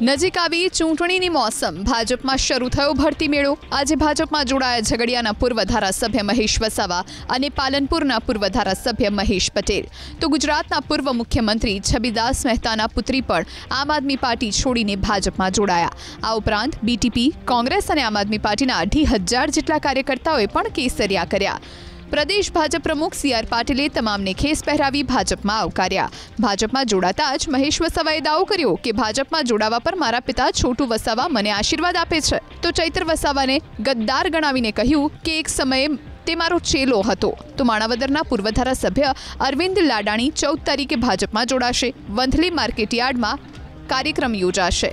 નજીક આવી ચૂંટણીની મોસમ ભાજપમાં શરૂ થયો ભરતી મેળો આજે ભાજપમાં જોડાયા ઝઘડિયાના પૂર્વ ધારાસભ્ય મહેશ વસાવા અને પાલનપુરના પૂર્વ ધારાસભ્ય મહેશ પટેલ તો ગુજરાતના પૂર્વ મુખ્યમંત્રી છબીદાસ મહેતાના પુત્રી પણ આમ આદમી પાર્ટી છોડીને ભાજપમાં જોડાયા આ ઉપરાંત બીટીપી કોંગ્રેસ અને આમ આદમી પાર્ટીના અઢી હજાર જેટલા કાર્યકર્તાઓએ પણ કેસરિયા કર્યા પ્રદેશ ભાજપ પ્રમુખ સી આર પાટીલે તમામને ખેસ પહેરાવી ભાજપમાં આવકાર્યા ભાજપમાં જોડાતા જ મહેશ વસાવાએ દાવો કર્યો કે ભાજપમાં જોડાવા પર મારા પિતા છોટુ વસાવા મને આશીર્વાદ આપે છે તો ચૈત્ર વસાવાને ગદ્દાર ગણાવીને કહ્યું કે એક સમયે તે મારો ચેલો હતો તો માણાવદરના પૂર્વ ધારાસભ્ય અરવિંદ લાડાણી ચૌદ તારીખે ભાજપમાં જોડાશે વંથલી માર્કેટયાર્ડમાં કાર્યક્રમ યોજાશે